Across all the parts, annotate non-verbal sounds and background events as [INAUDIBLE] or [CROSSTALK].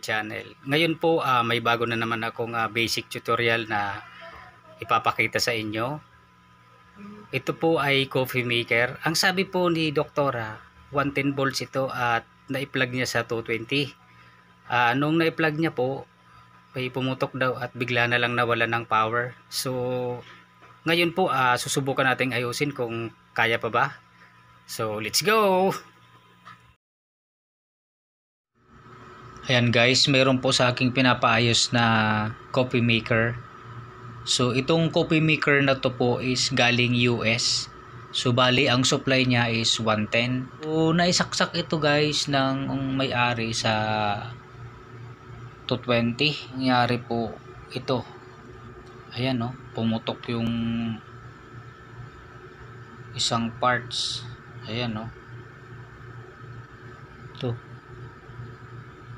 channel. Ngayon po uh, may bago na naman akong uh, basic tutorial na ipapakita sa inyo. Ito po ay coffee maker. Ang sabi po ni Doktora, ah, 110 volts ito at na-plug niya sa 220. Uh, nung na-plug niya po, may pumutok daw at bigla na lang nawala ng power. So, ngayon po uh, susubukan nating ayusin kung kaya pa ba. So, let's go! Ayan guys, mayroon po sa aking pinapaayos na coffee maker. So itong coffee maker na to po is galing US. So bali ang supply niya is 110. So naisaksak ito guys ng may-ari sa 220. Nangyari po ito. Ayan no, oh, pumutok yung isang parts. Ayan no. Oh. Ito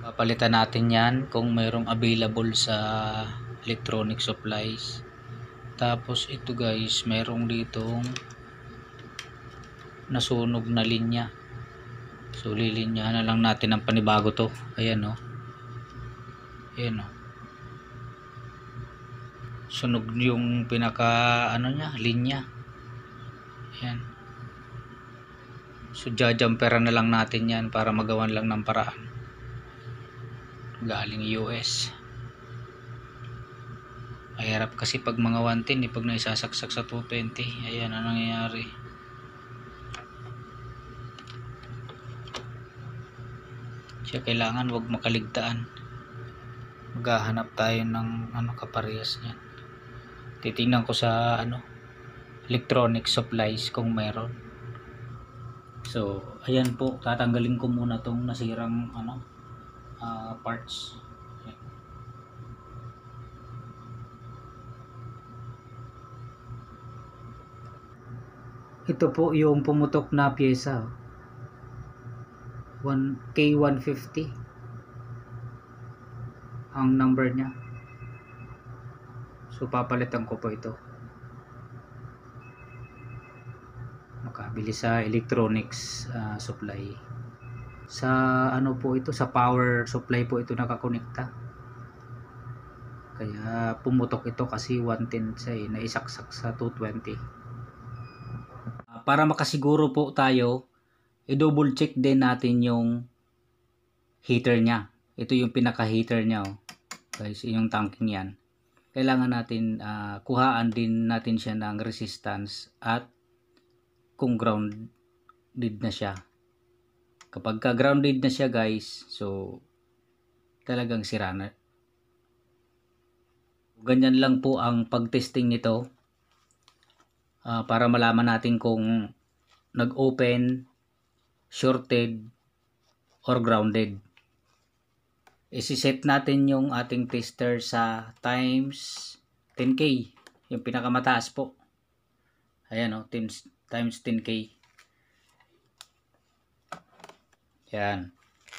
papalitan natin yan kung mayroong available sa electronic supplies tapos ito guys mayroong ditong nasunog na linya so lilinya na lang natin ang panibago to ayan o oh. ayan o oh. sunog yung pinaka ano niya, linya ayan so jajamperan na lang natin yan para magawan lang ng paraan galing US mahirap kasi pag mga 110 eh, pag naisasaksak sa 220 ayan ang nangyayari siya kailangan wag makaligtaan maghahanap tayo ng ano kaparehas niyan titingnan ko sa ano electronic supplies kung meron so ayan po tatanggalin ko muna tong nasirang ano uh, parts ito po yung pumutok na pyesa 1 K150 ang number niya so papalitan ko po ito makabili sa electronics uh, supply sa ano po ito sa power supply po ito nakakonekta kaya pumutok ito kasi 110 siya eh, naisaksak sa 220 ah, para makasiguro po tayo i-double check din natin yung heater niya ito yung pinaka heater niya oh. guys yung tanking yan kailangan natin uh, kuhaan din natin siya ng resistance at kung grounded na siya Kapag ka grounded na siya guys, so talagang sira na. Ganyan lang po ang pagtesting nito uh, para malaman natin kung nag-open, shorted, or grounded. Isiset natin yung ating tester sa times 10k. Yung pinakamataas po. Ayan o, oh, times, times 10k. Yan.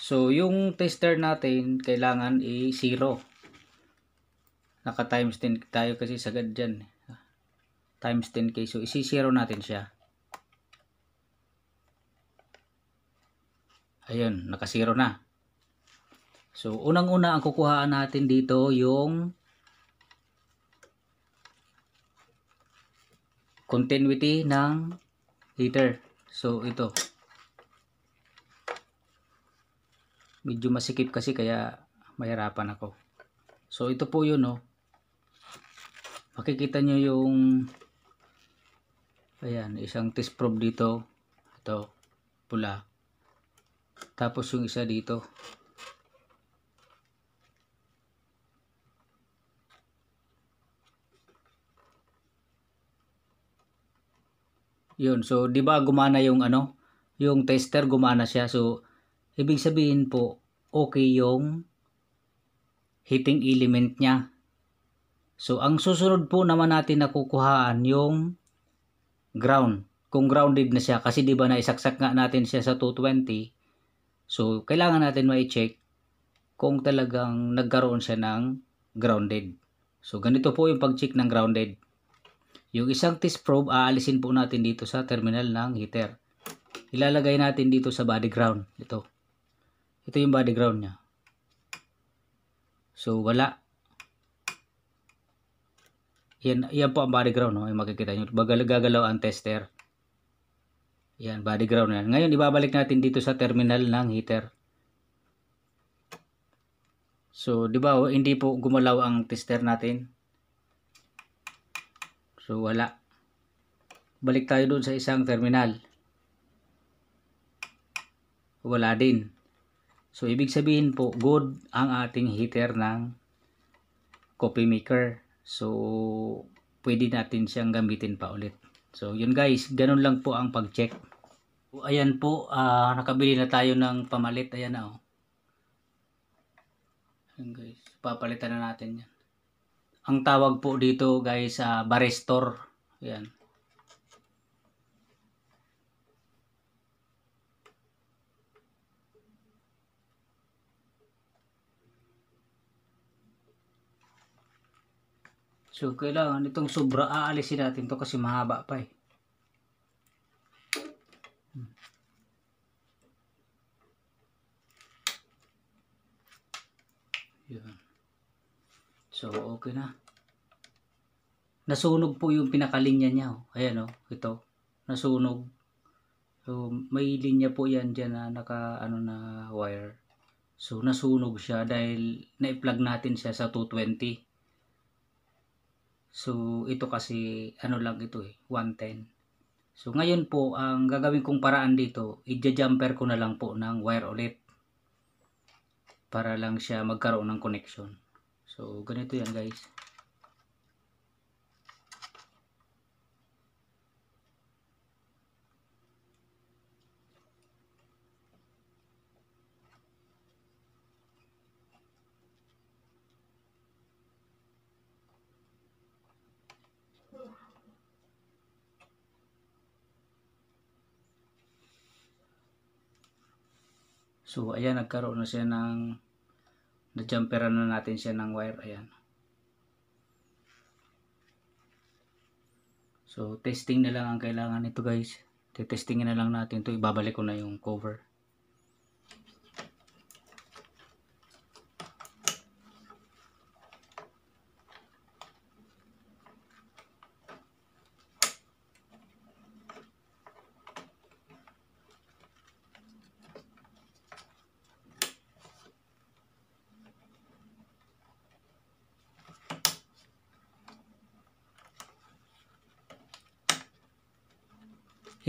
So, yung tester natin, kailangan i-0. Naka times 10 tayo kasi sagad dyan. Times 10k. So, isi-0 natin siya. Ayun, naka-0 na. So, unang-una ang kukuhaan natin dito yung continuity ng heater. So, ito. medyo masikip kasi kaya mahirapan ako so ito po yun no oh. makikita nyo yung ayan isang test probe dito ito pula tapos yung isa dito yun so di ba gumana yung ano yung tester gumana siya so Ibig sabihin po, okay yung heating element niya. So, ang susunod po naman natin na kukuhaan yung ground. Kung grounded na siya, kasi di ba na isaksak nga natin siya sa 220. So, kailangan natin ma-check kung talagang nagkaroon siya ng grounded. So, ganito po yung pag-check ng grounded. Yung isang test probe, aalisin po natin dito sa terminal ng heater. Ilalagay natin dito sa body ground. Ito. Ito yung ground niya. So, wala. Yan, yan po ang background. No? Yung makikita nyo. Gagalaw ang tester. Yan, background ground yan. Ngayon, ibabalik natin dito sa terminal ng heater. So, di ba, oh, hindi po gumalaw ang tester natin. So, wala. Balik tayo doon sa isang terminal. Wala din. So, ibig sabihin po, good ang ating heater ng coffee maker. So, pwede natin siyang gamitin pa ulit. So, yun guys, ganun lang po ang pag-check. So, ayan po, uh, nakabili na tayo ng pamalit. Ayan na oh. Ayan guys, papalitan na natin yan. Ang tawag po dito guys, uh, ah, barestor. Ayan. So, kailangan itong sobra aalisin natin to kasi mahaba pa eh. Hmm. Yun. So, okay na. Nasunog po yung pinakalinya niya. Oh. Ayan oh, ito. Nasunog. So, may linya po yan dyan na naka, ano na, wire. So, nasunog siya dahil na-plug natin siya sa 220. So, ito kasi, ano lang ito eh, 110. So, ngayon po, ang gagawin kong paraan dito, i-jumper ko na lang po ng wire ulit. Para lang siya magkaroon ng connection. So, ganito yan guys. So, ayan, nagkaroon na siya ng na-jumperan na natin siya ng wire. Ayan. So, testing na lang ang kailangan nito guys. Testingin na lang natin to Ibabalik ko na yung cover.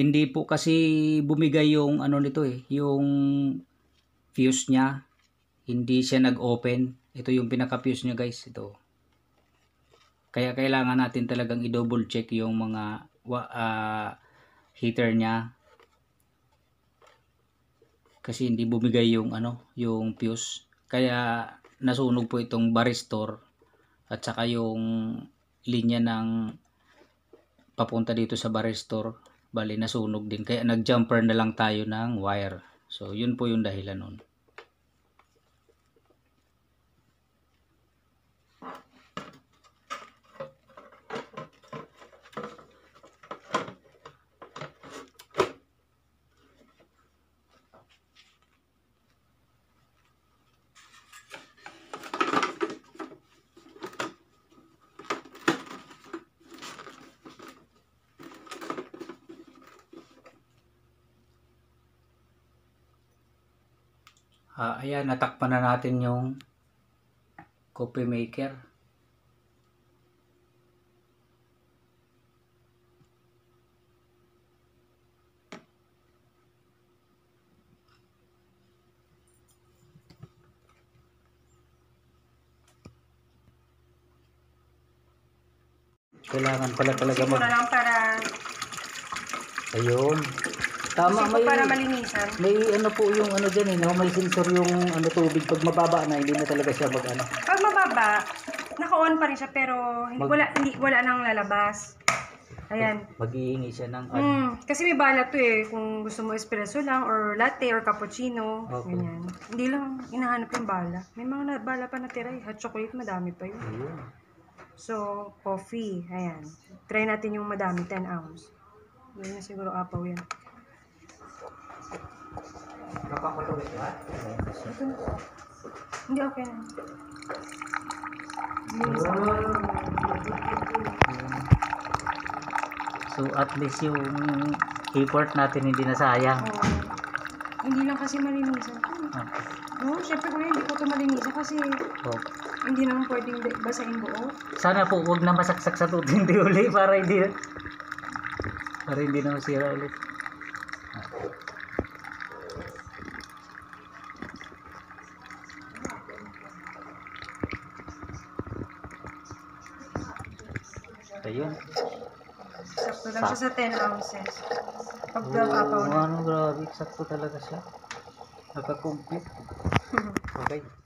hindi po kasi bumigay yung ano nito eh, yung fuse niya. Hindi siya nag-open. Ito yung pinaka-fuse niya guys, ito. Kaya kailangan natin talagang i-double check yung mga uh, heater niya. Kasi hindi bumigay yung ano, yung fuse. Kaya nasunog po itong baristor at saka yung linya ng papunta dito sa baristor Bali nasunog din kaya nagjumper na lang tayo ng wire. So yun po yung dahilan nun. Uh, ayan, natakpan na natin yung coffee maker. Kailangan pala talaga mag... Ito na lang para... Ayun. Tama, Kasi may, para malinisan. May ano po yung ano dyan eh, no? may sensor yung ano tubig. Pag mababa na, hindi na talaga siya mag ano. Pag mababa, naka-on pa rin siya pero hindi, Mag- wala, hindi, wala nang lalabas. Ayan. Mag-iingi siya ng ano. Mm, kasi may bala to eh. Kung gusto mo espresso lang or latte or cappuccino. Okay. Ganyan. Hindi lang inahanap yung bala. May mga na, bala pa natira eh. Hot chocolate, madami pa yun. Ayun. So, coffee. Ayan. Try natin yung madami, 10 ounce. Yun na siguro apaw yan. Nakakatuloy ba? Hindi, okay na. So at least yung effort natin hindi nasayang. Oo. Hindi lang kasi malinisan. Ah. Okay. No, syempre kung hindi ko ito malinisan kasi oh. hindi naman pwedeng basahin buo. Sana po huwag na masaksak sa tubig [LAUGHS] uli para hindi para hindi na masira ulit. yun. Sakto lang siya sa 10 ounces. Pag oh, brown apaw na. Ano, grabe. Sakto talaga siya. Nakakomplete. [LAUGHS] okay.